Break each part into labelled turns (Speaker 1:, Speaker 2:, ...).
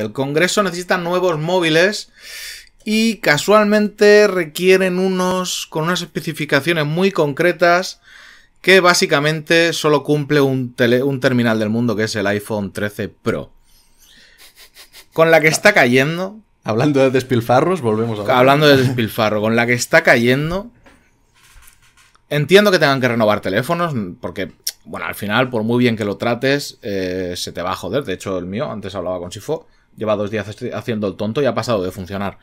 Speaker 1: El Congreso necesita nuevos móviles y casualmente requieren unos con unas especificaciones muy concretas que básicamente solo cumple un, terminal del mundo que es el iPhone 13 Pro. Con la que está cayendo. Hablando de
Speaker 2: despilfarros, volvemos
Speaker 1: a Hablando de despilfarro, con la que está cayendo. Entiendo que tengan que renovar teléfonos, porque, bueno, al final, por muy bien que lo trates, eh, se te va a joder. De hecho, el mío, antes hablaba con Chifo, lleva dos días haciendo el tonto y ha pasado de funcionar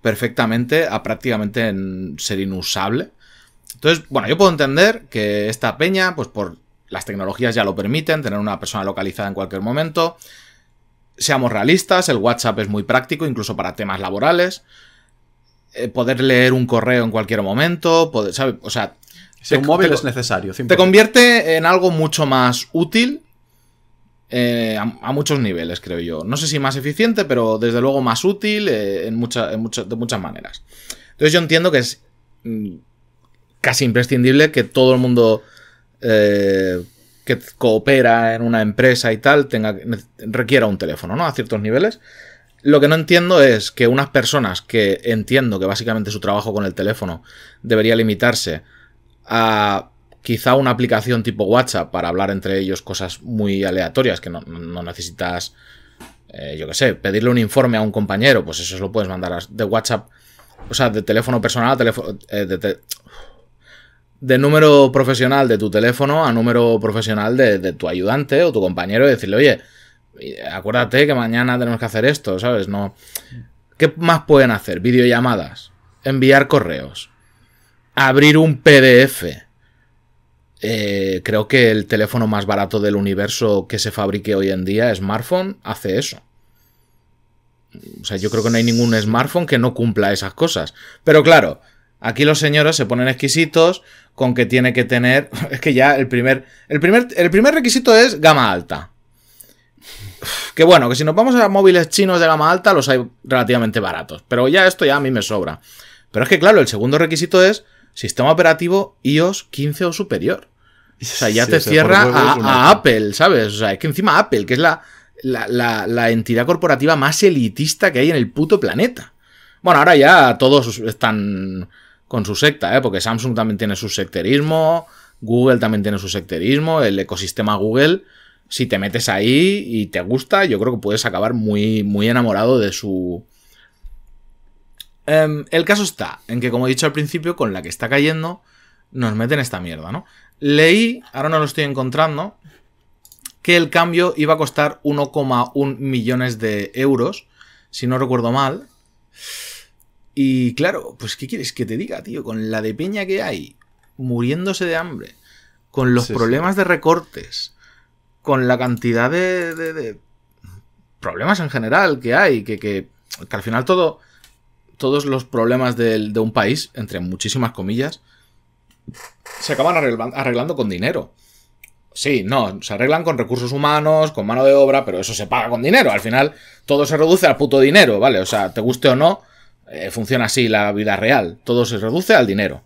Speaker 1: perfectamente a prácticamente ser inusable. Entonces, bueno, yo puedo entender que esta peña, pues por las tecnologías ya lo permiten, tener una persona localizada en cualquier momento. Seamos realistas, el WhatsApp es muy práctico, incluso para temas laborales. Eh, poder leer un correo en cualquier momento, poder, ¿sabes? O sea... Si un móvil es necesario. Te convierte en algo mucho más útil eh, a, muchos niveles, creo yo. No sé si más eficiente, pero desde luego más útil eh, en, de muchas maneras. Entonces yo entiendo que es mm, casi imprescindible que todo el mundo eh, que coopera en una empresa y tal tenga, requiera un teléfono, ¿no? A ciertos niveles. Lo que no entiendo es que unas personas que entiendo que básicamente su trabajo con el teléfono debería limitarse a Quizá una aplicación tipo WhatsApp para hablar entre ellos cosas muy aleatorias que no, necesitas, eh, yo qué sé, pedirle un informe a un compañero, pues eso se lo puedes mandar de WhatsApp, o sea, de teléfono personal a teléfono... Eh, de, número profesional de tu teléfono a número profesional de, de tu ayudante o tu compañero y decirle, oye, acuérdate que mañana tenemos que hacer esto, ¿sabes? No. ¿Qué más pueden hacer? Videollamadas, enviar correos, abrir un PDF, eh, creo que el teléfono más barato del universo que se fabrique hoy en día, smartphone, hace eso. O sea, yo creo que no hay ningún smartphone que no cumpla esas cosas. Pero claro, aquí los señores se ponen exquisitos con que tiene que tener... Es que ya el primer... El primer, el primer requisito es gama alta. Que bueno, que si nos vamos a móviles chinos de gama alta, los hay relativamente baratos. Pero ya esto ya a mí me sobra. Pero es que claro, el segundo requisito es sistema operativo iOS 15 o superior. O sea, ya te cierra a, Apple, ¿sabes? O sea, es que encima Apple, que es la, entidad corporativa más elitista que hay en el puto planeta. Bueno, ahora ya todos están con su secta, ¿eh? Porque Samsung también tiene su secterismo, Google también tiene su secterismo, el ecosistema Google. Si te metes ahí y te gusta, yo creo que puedes acabar muy, muy enamorado de su, Em, el caso está en que, como he dicho al principio, con la que está cayendo, nos meten esta mierda, ¿no? Leí, ahora no lo estoy encontrando, que el cambio iba a costar 1,1 millones de euros, si no recuerdo mal. Y claro, pues ¿qué quieres que te diga, tío? Con la de peña que hay, muriéndose de hambre, con los problemas de recortes, con la cantidad de, de, problemas en general que hay, que, que al final todo todos los problemas de un país, entre muchísimas comillas, se acaban arreglando, con dinero. Sí, no, se arreglan con recursos humanos, con mano de obra, pero eso se paga con dinero. Al final todo se reduce al puto dinero, ¿vale? O sea, te guste o no, eh, funciona así la vida real. Todo se reduce al dinero.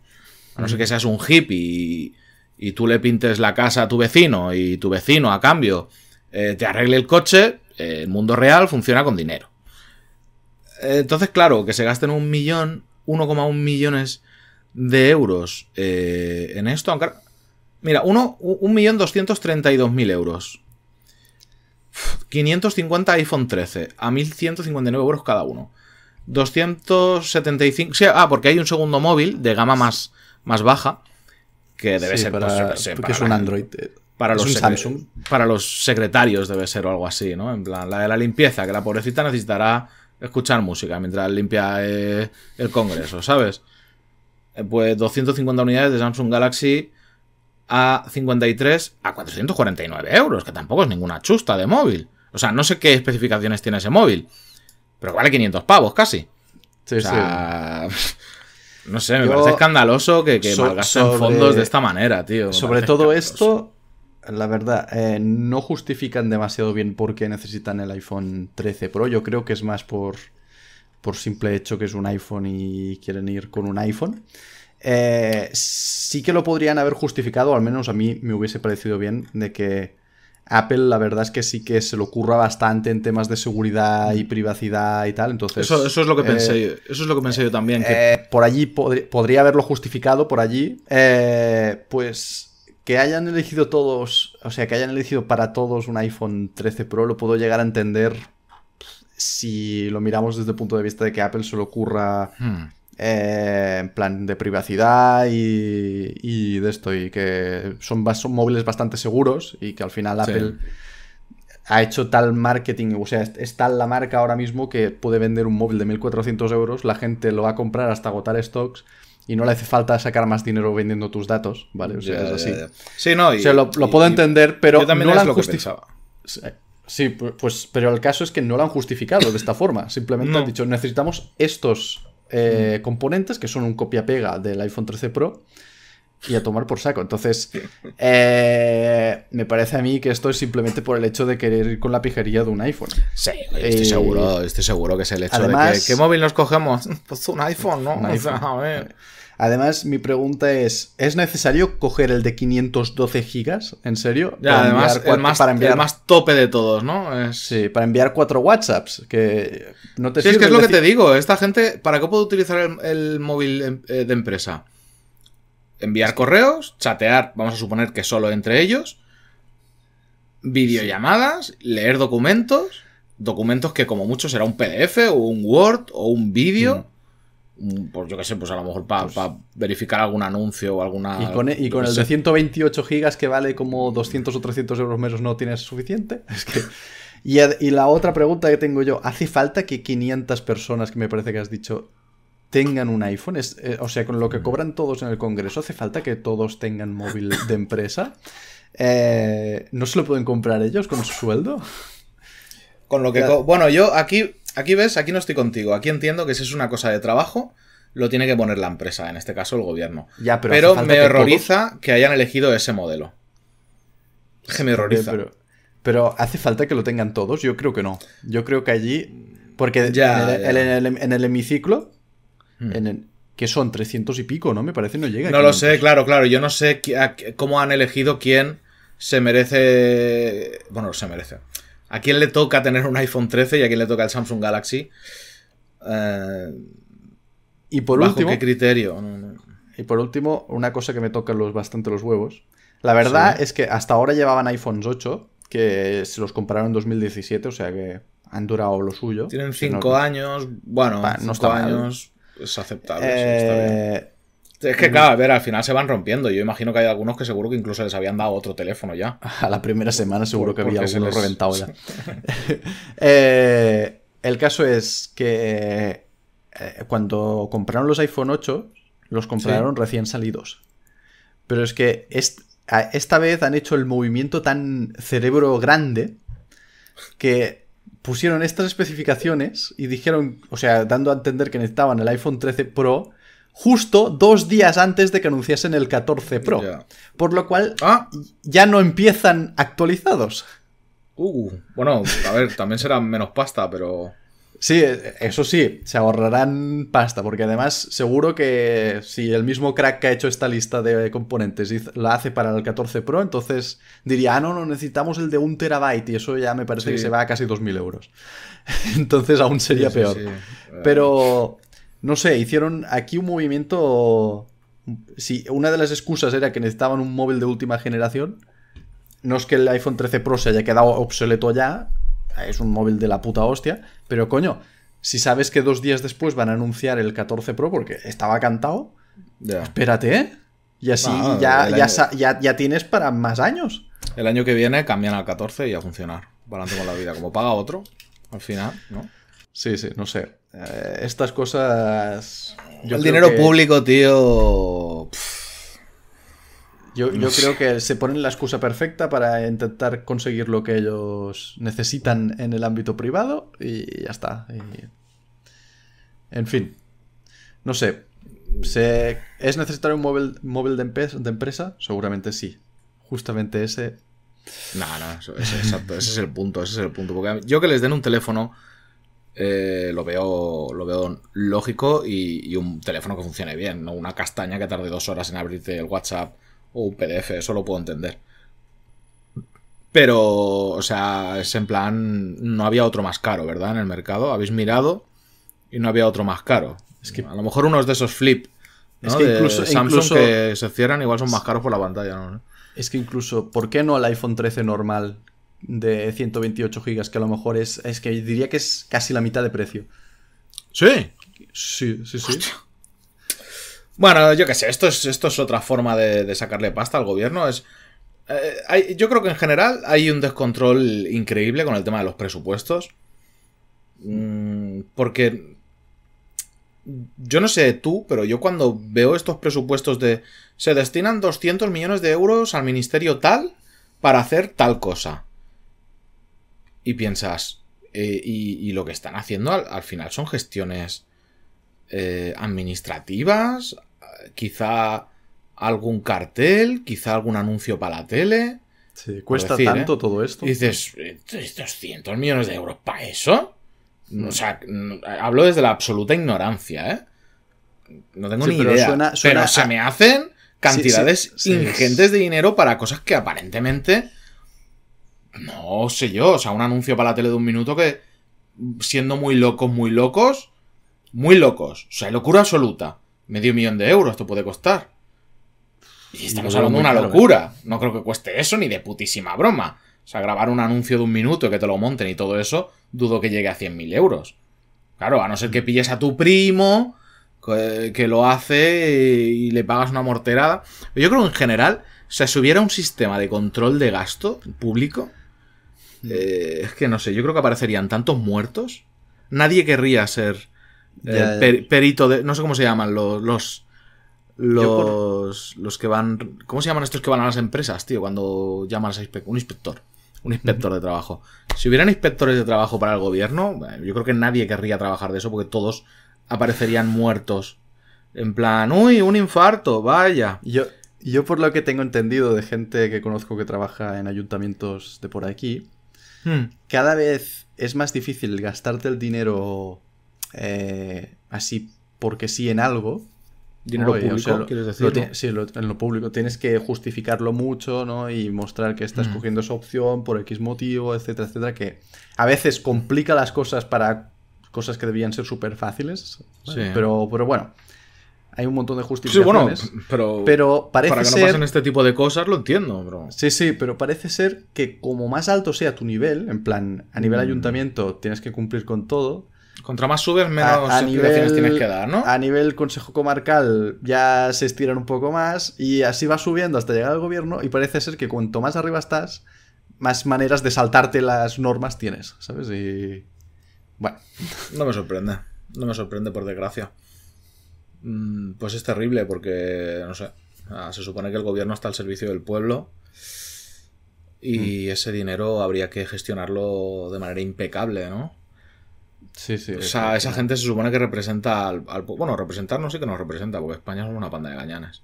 Speaker 1: A no ser que seas un hippie y, tú le pintes la casa a tu vecino y tu vecino a cambio eh, te arregle el coche, eh, el mundo real funciona con dinero. Entonces, claro, que se gasten un millón, 1,1 millones de euros eh, en esto. Aunque, mira, 1.232.000 euros. 550 iPhone 13 a 1.159 euros cada uno. 275... ah, porque hay un segundo móvil de gama más, más baja que debe ser... porque pues, es un Android. Eh, para los, para los secretarios debe ser o algo así, ¿no? En plan, la de la limpieza, que la pobrecita necesitará escuchar música mientras limpia eh, el Congreso, ¿sabes? Eh, pues 250 unidades de Samsung Galaxy A53 a 449 euros, que tampoco es ninguna chusta de móvil. O sea, no sé qué especificaciones tiene ese móvil, pero vale 500 pavos casi. o sea, No sé, me parece escandaloso que, que malgasten fondos de esta manera, tío. Sobre todo
Speaker 2: esto, la verdad, eh, no justifican demasiado bien por qué necesitan el iPhone 13 Pro. Yo creo que es más por, por simple hecho que es un iPhone y quieren ir con un iPhone. Eh, sí que lo podrían haber justificado, al menos a mí me hubiese parecido bien, de que Apple la verdad es que sí que se lo curra bastante en temas de seguridad y privacidad y tal, entonces... Eso, es lo que pensé, eh, eso es lo que pensé yo también. por allí podría haberlo justificado, por allí, eh, pues que hayan elegido todos, o sea, que hayan elegido para todos un iPhone 13 Pro, lo puedo llegar a entender si lo miramos desde el punto de vista de que Apple solo ocurra hmm. eh, en plan de privacidad y, de esto, y que son, móviles bastante seguros y que al final Apple... Ha hecho tal marketing, o sea, es tal la marca ahora mismo que puede vender un móvil de 1.400 euros, la gente lo va a comprar hasta agotar stocks y no le hace falta sacar más dinero vendiendo tus datos, ¿vale? O sea, es así. Sí, no, y, lo, puedo entender, pero no lo han justificado. Sí, pues, pero el caso es que no lo han justificado de esta forma. Simplemente han dicho, necesitamos estos eh, componentes que son un copia-pega del iPhone 13 Pro y a tomar por saco. Entonces, eh, me parece a mí que esto es simplemente por el hecho de querer ir con la pijería de un iPhone. Sí, eh, estoy seguro,
Speaker 1: estoy seguro que es el hecho de que, ¿qué móvil nos
Speaker 2: cogemos?
Speaker 1: Pues un iPhone, ¿no?
Speaker 2: Además, mi pregunta es, ¿es necesario coger el de 512 gigas? ¿En serio? además, el, más, para el más tope de todos, ¿no? Sí, para enviar cuatro WhatsApps,
Speaker 1: que
Speaker 2: no te Sí, es que es lo que te
Speaker 1: digo, esta gente, ¿para qué puedo utilizar el, el móvil em, eh, de empresa? enviar correos, chatear, vamos a suponer que solo entre ellos, videollamadas, leer documentos, documentos que como mucho será un PDF o un Word o un vídeo. Mm, pues yo qué sé, pues a lo mejor para pues verificar algún anuncio o alguna. Y con, e, el de 128 gigas que vale como 200
Speaker 2: o 300 euros menos, no tienes suficiente. Es que. y, y la otra pregunta que tengo yo: ¿hace falta que 500 personas, que me parece que has dicho, tengan un iPhone. Eh, o sea, con lo que cobran todos en el Congreso, ¿hace falta que todos tengan móvil de empresa? Eh, ¿No se lo pueden comprar ellos con su sueldo?
Speaker 1: Con lo que... Bueno, yo aquí, aquí ves, aquí no estoy contigo. Aquí entiendo que si es una cosa de trabajo, lo tiene que poner la empresa, en este caso el gobierno. Ya, pero, me horroriza que hayan elegido ese modelo.
Speaker 2: me horroriza. Pero, hace falta que lo tengan todos, yo creo que no. Yo creo que allí...
Speaker 1: Porque En,
Speaker 2: en el hemiciclo Hmm. que son 300 y pico, ¿no? Me parece no llega. No lo
Speaker 1: sé, claro, claro. Yo no sé cómo han elegido quién se merece... Bueno, se merece. ¿A quién le toca tener un iPhone 13 y a quién le toca el Samsung Galaxy? Eh, y por último, qué criterio?
Speaker 2: Y por último, una cosa que me toca los, bastante los huevos. La verdad es que hasta ahora llevaban iPhones 8, que se los compraron en 2017, o sea que han durado lo suyo.
Speaker 1: Tienen 5 años, bueno, 5 años. Es aceptable, está bien. Eh, es que, mm. claro, a ver, al final se van rompiendo. Yo imagino que hay algunos que seguro que incluso les habían dado otro teléfono ya.
Speaker 2: A la primera semana seguro que había alguno reventado ya.
Speaker 1: Eh, el
Speaker 2: caso es que eh, cuando compraron los iPhone 8, los compraron recién salidos. Pero es que esta vez han hecho el movimiento tan cerebro grande que pusieron estas especificaciones y dijeron, o sea, dando a entender que necesitaban el iPhone 13 Pro justo dos días antes de que anunciasen el 14 Pro. Por lo cual ah. ya no empiezan actualizados. Uh,
Speaker 1: bueno, a ver, también será menos pasta, pero...
Speaker 2: Sí, eh, eso sí, se ahorrarán pasta, porque además seguro que si el mismo crack que ha hecho esta lista de componentes la hace para el 14 Pro, entonces diría, ah, no, no, necesitamos el de un terabyte y eso ya me parece que se va a casi 2.000 euros. entonces aún sería peor. Pero, no sé, hicieron aquí un movimiento... Si una de las excusas era que necesitaban un móvil de última generación, no es que el iPhone 13 Pro se haya quedado obsoleto ya, es un móvil de la puta hostia, pero coño, si sabes que dos días después van a anunciar el 14 Pro porque estaba cantado, espérate, ¿eh? Y así ah, ya, ya, ya, ya, tienes para más años.
Speaker 1: El año que viene cambian al 14 y a funcionar. Balance con la vida. Como paga otro, al final, ¿no? Sí, sí, no sé. Eh, estas cosas. el dinero público,
Speaker 2: tío. Yo, creo que se ponen la excusa perfecta para intentar conseguir lo que ellos necesitan en el ámbito privado y ya está. En fin, no sé. ¿Es necesario un móvil, móvil de, empresa? Seguramente sí. Justamente ese
Speaker 1: no, no, exacto, ese es el punto, ese es el punto. Porque yo que les den un teléfono eh, lo, veo, lo veo lógico y, y, un teléfono que funcione bien, no una castaña que tarde dos horas en abrirte el WhatsApp o un PDF, eso lo puedo entender. Pero, o sea, es en plan, no había otro más caro, ¿verdad? En el mercado, habéis mirado y no había otro más caro. Es que a lo mejor unos de esos flip, Es que incluso, Samsung que se cierran igual son más caros
Speaker 2: por la pantalla, Es que incluso, ¿por qué no el iPhone 13 normal de 128 GB? Que a lo mejor es, es que diría que es casi la mitad
Speaker 1: de precio. Sí. Sí, sí, sí. Bueno, yo qué sé, esto es, esto es otra forma de, sacarle pasta al gobierno. Es, eh, yo creo que en general hay un descontrol increíble con el tema de los presupuestos. Mm, porque yo no sé tú, pero yo cuando veo estos presupuestos de se destinan 200 millones de euros al ministerio tal para hacer tal cosa. Y piensas, eh, y, lo que están haciendo al final son gestiones eh, administrativas, eh, quizá algún cartel, quizá algún anuncio para la tele. Sí, cuesta tanto ¿eh? todo esto. dices, ¿200 millones de euros para eso? O sea, hablo desde la absoluta ignorancia, ¿eh? No tengo ni idea. pero se me hacen
Speaker 2: cantidades ingentes
Speaker 1: de dinero para cosas que aparentemente. No sé yo. O sea, un anuncio para la tele de un minuto que, siendo muy locos, muy locos, muy locos. O sea, locura absoluta. Medio millón de euros esto puede costar. Y estamos hablando de una ¿eh? locura. No creo que cueste eso ni de putísima broma. O sea, grabar un anuncio de un minuto que te lo monten y todo eso, dudo que llegue a 100.000 euros. Claro, a no ser que pilles a tu primo que lo hace y le pagas una morterada. Yo creo que en general, o sea, si hubiera un sistema de control de gasto público, mm. eh, es que no sé, yo creo que aparecerían tantos muertos. Nadie querría ser
Speaker 2: eh,
Speaker 1: perito de. No sé cómo se llaman los. Los, los, que van. ¿Cómo se llaman estos que van a las empresas, tío? Cuando llaman a un inspector. Un inspector de trabajo. Si hubieran inspectores de trabajo para el gobierno, eh, yo creo que nadie querría trabajar de eso porque todos aparecerían muertos. En plan, uy, un
Speaker 2: infarto, vaya. Yo, yo por lo que tengo entendido de gente que conozco que trabaja en ayuntamientos de por aquí, hmm. cada vez es más difícil gastarte el dinero eh, así porque sí en algo. Dinero público, en lo público. Tienes que justificarlo mucho, ¿no? Y mostrar que estás mm. cogiendo esa opción por X motivo, etcétera, etcétera, que a veces complica las cosas para cosas que debían ser súper fáciles. Pero, pero bueno. Hay un montón de justificaciones. pero, pero parece para que no pasen
Speaker 1: este tipo de cosas lo entiendo, bro. Sí, sí, pero parece ser
Speaker 2: que como más alto sea tu nivel, en plan, a nivel mm. ayuntamiento tienes que cumplir con todo,
Speaker 1: contra más subes, menos a, nivel, tienes que
Speaker 2: dar, ¿no? A nivel consejo comarcal ya se estiran un poco más y así va subiendo hasta llegar al gobierno y parece ser que cuanto más arriba estás, más maneras de saltarte las normas tienes, ¿sabes? Y... Bueno.
Speaker 1: No me sorprende, no me sorprende por desgracia. Mm, pues es terrible porque, no sé, ah, se supone que el gobierno está al servicio del pueblo y mm. ese dinero habría que gestionarlo de manera impecable, ¿no? O sea, esa gente se supone que representa al, Bueno, representarnos sí que nos representa, porque España es una panda de gañanas.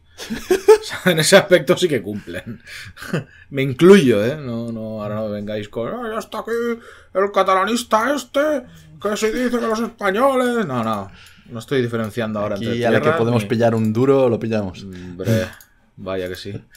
Speaker 1: en ese aspecto sí que cumplen. me incluyo, ¿eh? No, no, ahora no vengáis con. ya aquí! ¡El catalanista este! ¡Que se dice que los españoles! No, no. No estoy diferenciando ahora aquí, entre. Y a la que podemos
Speaker 2: pillar un duro, lo pillamos. Hombre, vaya que sí.